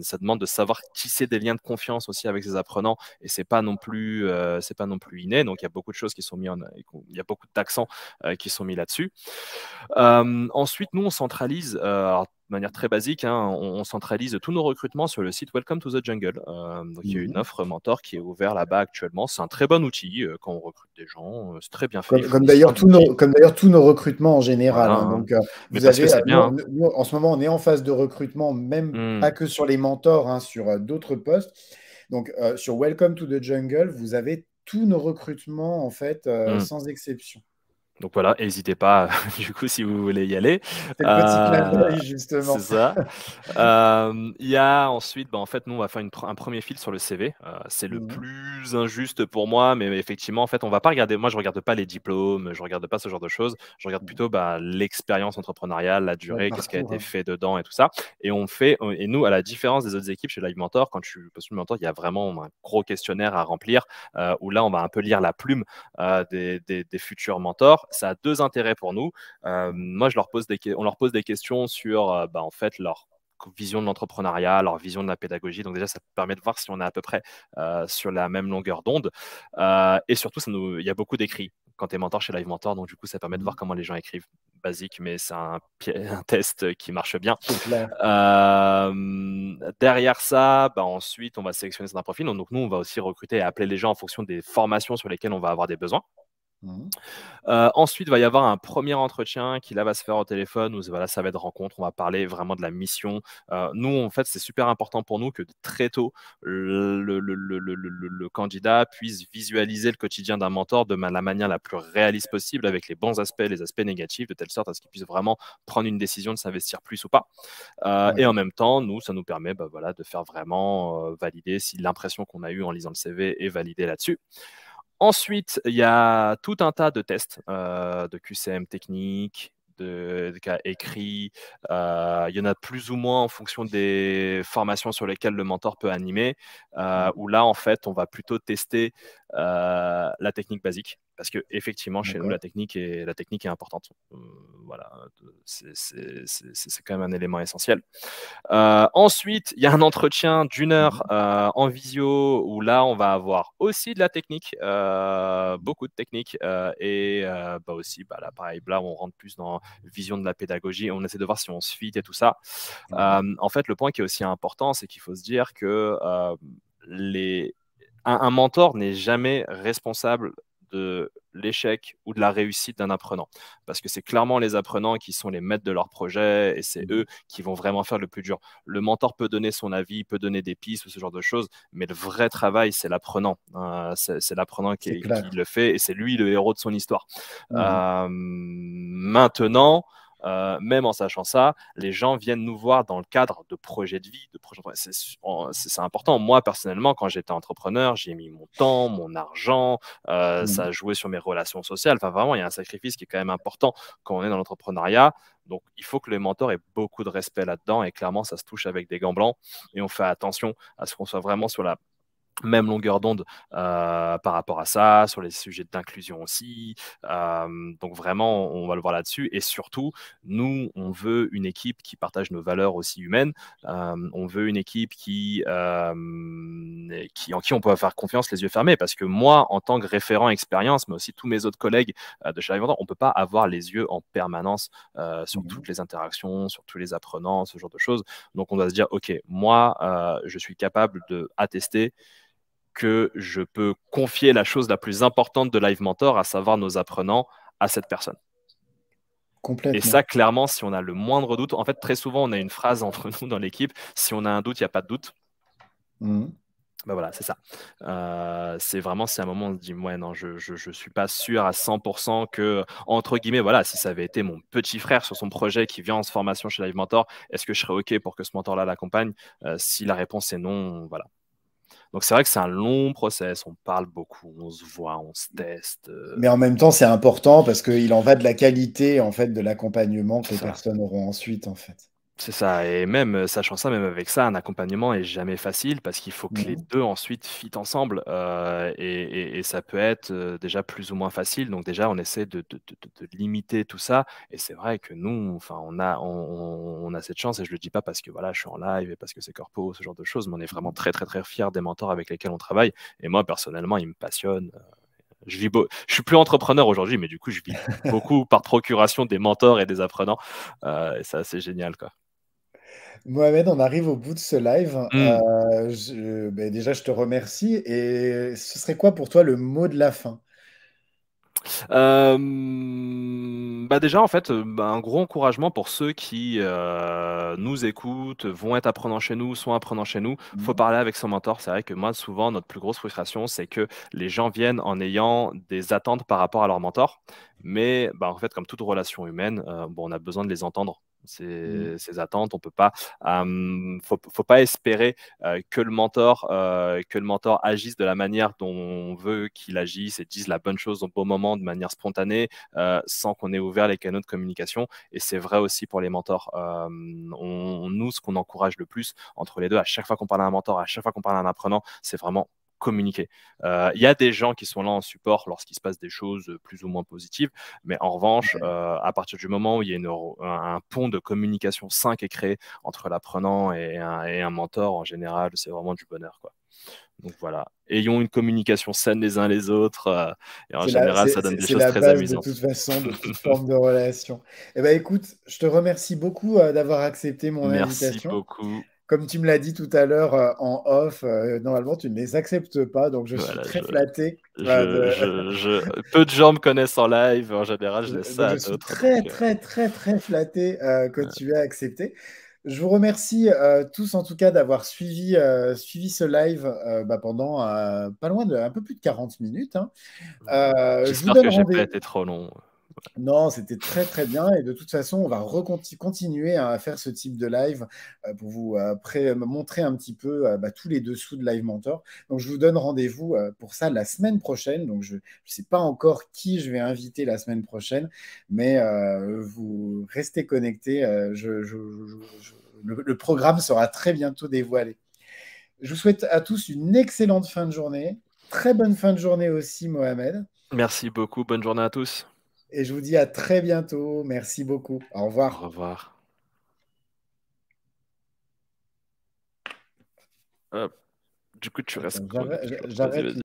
ça demande de savoir tisser des liens de confiance aussi avec ses apprenants. Et c'est pas non plus, c'est pas non plus inné. Donc, il y a beaucoup de choses qui sont mises en, il y a beaucoup d'accents qui sont mis là-dessus. ensuite, nous, on centralise. Alors, de manière très basique, hein, on, centralise tous nos recrutements sur le site Welcome to the Jungle. Euh, donc, il y a une mmh. offre mentor qui est ouverte là-bas actuellement. C'est un très bon outil euh, quand on recrute des gens. Euh, c'est très bien fait. Comme, d'ailleurs tous, nos, recrutements en général. Hein. vous hein. en ce moment, on est en phase de recrutement, même mmh. pas que sur les mentors, sur d'autres postes. Donc, sur Welcome to the Jungle, vous avez tous nos recrutements, en fait, mmh. sans exception. Donc voilà, n'hésitez pas, du coup, si vous voulez y aller. C'est euh, justement. C'est ça. Euh, il y a ensuite, bah, en fait, nous, on va faire une, un premier fil sur le CV. Euh, c'est le mmh plus injuste pour moi, mais effectivement, en fait, on va pas regarder. Moi, je regarde pas les diplômes, je regarde pas ce genre de choses. Je regarde mmh plutôt bah, l'expérience entrepreneuriale, la durée, qu'est-ce qui a été hein. fait dedans et tout ça. Et on fait, et nous, à la différence des autres équipes chez Live Mentor, quand tu postules Mentor, il y a vraiment un gros questionnaire à remplir euh, où là, on va un peu lire la plume des, des futurs mentors ça a deux intérêts pour nous. Euh, moi, je leur pose des, on leur pose des questions sur euh, bah, en fait leur vision de l'entrepreneuriat, leur vision de la pédagogie. Donc déjà, ça permet de voir si on est à peu près euh, sur la même longueur d'onde. et surtout, ça nous, il y a beaucoup d'écrits quand tu es mentor chez Live Mentor. Donc du coup, ça permet de mmh. voir comment les gens écrivent. Basique, mais c'est un, test qui marche bien. derrière ça, bah, ensuite, on va sélectionner certains profils. Donc nous, on va aussi recruter et appeler les gens en fonction des formations sur lesquelles on va avoir des besoins. Mmh. ensuite, il va y avoir un premier entretien qui là va se faire au téléphone où voilà, ça va être rencontre, on va parler vraiment de la mission. nous, en fait, c'est super important pour nous que très tôt, le, candidat puisse visualiser le quotidien d'un mentor de la manière la plus réaliste possible avec les bons aspects, les aspects négatifs, de telle sorte à ce qu'il puisse vraiment prendre une décision de s'investir plus ou pas. Et en même temps, nous, ça nous permet bah, voilà, de faire vraiment valider si l'impression qu'on a eue en lisant le CV est validée là-dessus. Ensuite, il y a tout un tas de tests euh, de QCM technique, de, cas qui écrit. Euh, il y en a plus ou moins en fonction des formations sur lesquelles le mentor peut animer, euh, où là, en fait, on va plutôt tester euh, la technique basique. Parce que effectivement, chez nous, la technique est, la technique est importante. voilà, c'est quand même un élément essentiel. ensuite, il y a un entretien d'une heure mmh en visio où là, on va avoir aussi de la technique, beaucoup de technique, et bah aussi, bah là, pareil, là, on rentre plus dans vision de la pédagogie, on essaie de voir si on se fit et tout ça. Euh, en fait, le point qui est aussi important, c'est qu'il faut se dire que euh, les... un mentor n'est jamais responsable de l'échec ou de la réussite d'un apprenant. Parce que c'est clairement les apprenants qui sont les maîtres de leur projet et c'est mhm. eux qui vont vraiment faire le plus dur. Le mentor peut donner son avis, peut donner des pistes ou ce genre de choses, mais le vrai travail, c'est l'apprenant. Hein. c'est l'apprenant qui, le fait et c'est lui le héros de son histoire. Mhm. Euh, maintenant, euh, même en sachant ça, les gens viennent nous voir dans le cadre de projets de vie, de C'est important. Moi personnellement, quand j'étais entrepreneur, j'ai mis mon temps, mon argent, euh, mmh. ça a joué sur mes relations sociales. Enfin, vraiment, il y a un sacrifice qui est quand même important quand on est dans l'entrepreneuriat. Donc, il faut que les mentors aient beaucoup de respect là-dedans. Et clairement, ça se touche avec des gants blancs. Et on fait attention à ce qu'on soit vraiment sur la même longueur d'onde euh, par rapport à ça, sur les sujets d'inclusion aussi. Euh, donc vraiment, on va le voir là-dessus. Et surtout, nous, on veut une équipe qui partage nos valeurs aussi humaines. Euh, on veut une équipe qui, qui, en qui on peut faire confiance les yeux fermés. Parce que moi, en tant que référent expérience, mais aussi tous mes autres collègues de chez Vendant, on ne peut pas avoir les yeux en permanence sur mmh toutes les interactions, sur tous les apprenants, ce genre de choses. Donc on doit se dire, OK, moi, je suis capable de attester que je peux confier la chose la plus importante de Live Mentor, à savoir nos apprenants, à cette personne. Et ça, clairement, si on a le moindre doute, en fait, très souvent, on a une phrase entre nous dans l'équipe, si on a un doute, il n'y a pas de doute. Mm. Ben voilà, c'est ça. Euh, c'est vraiment si à un moment on se dit, ouais, non, je ne suis pas sûr à 100% que, entre guillemets, voilà, si ça avait été mon petit frère sur son projet qui vient en formation chez Live Mentor, est-ce que je serais OK pour que ce mentor-là l'accompagne euh, Si la réponse est non, voilà, donc c'est vrai que c'est un long process, on parle beaucoup, on se voit, on se teste. Euh, Mais en même temps, c'est important parce qu'il en va de la qualité en fait de l'accompagnement que les personnes auront ensuite en fait. C'est ça, et même euh, sachant ça, même avec ça, un accompagnement est jamais facile parce qu'il faut que les mmh. deux ensuite fit ensemble euh, et, ça peut être euh, déjà plus ou moins facile. Donc déjà, on essaie de, limiter tout ça. Et c'est vrai que nous, enfin, on a, on, a cette chance et je le dis pas parce que voilà, je suis en live et parce que c'est corpo, ce genre de choses, mais on est vraiment très très très fiers des mentors avec lesquels on travaille. Et moi personnellement, ils me passionnent. Je vis je suis plus entrepreneur aujourd'hui, mais du coup, je vis beaucoup par procuration des mentors et des apprenants. et ça, c'est génial, quoi. Mohamed, on arrive au bout de ce live. Mm. Euh, ben déjà, je te remercie. Et ce serait quoi pour toi le mot de la fin euh, bah déjà en fait euh, un gros encouragement pour ceux qui nous écoutent vont être apprenants chez nous sont apprenants chez nous mm. faut parler avec son mentor c'est vrai que moi souvent notre plus grosse frustration c'est que les gens viennent en ayant des attentes par rapport à leur mentor mais bah, en fait comme toute relation humaine bon on a besoin de les entendre Mmh. ses, attentes. On peut pas, faut, faut, pas espérer que le mentor, que le mentor agisse de la manière dont on veut qu'il agisse et dise la bonne chose au bon moment de manière spontanée, sans qu'on ait ouvert les canaux de communication. Et c'est vrai aussi pour les mentors. On, nous, ce qu'on encourage le plus entre les deux, à chaque fois qu'on parle à un mentor, à chaque fois qu'on parle à un apprenant, c'est vraiment communiquer. Euh, il y a des gens qui sont là en support lorsqu'il se passe des choses euh, plus ou moins positives, mais en revanche, euh, à partir du moment où il y a un pont de communication sain qui est créé entre l'apprenant et, un, mentor, en général, c'est vraiment du bonheur. Donc voilà, ayons une communication saine les uns les autres. et en général, ça donne des choses très amusantes. De toute façon, de toute forme de relation. Eh ben, écoute, je te remercie beaucoup d'avoir accepté mon invitation. Merci beaucoup comme tu me l'as dit tout à l'heure euh, en off, euh, normalement tu ne les acceptes pas, donc je suis très flatté. Euh, peu de gens me connaissent en live, en général je laisse ça à suis très, très, très, très flatté que tu aies accepté. Je vous remercie tous en tout cas d'avoir suivi, suivi ce live bah, pendant pas loin de un peu plus de 40 minutes. Hein. J'espère je que pas été trop long. Non, c'était très très bien. Et de toute façon, on va continuer à faire ce type de live euh, pour vous euh, montrer un petit peu euh, bah, tous les dessous de Live Mentor. Donc je vous donne rendez-vous pour ça la semaine prochaine. Donc je ne sais pas encore qui je vais inviter la semaine prochaine, mais vous restez connectés. le programme sera très bientôt dévoilé. Je vous souhaite à tous une excellente fin de journée. Très bonne fin de journée aussi, Mohamed. Merci beaucoup. Bonne journée à tous. Et je vous dis à très bientôt. Merci beaucoup. Au revoir. Au revoir. Du coup, tu restes.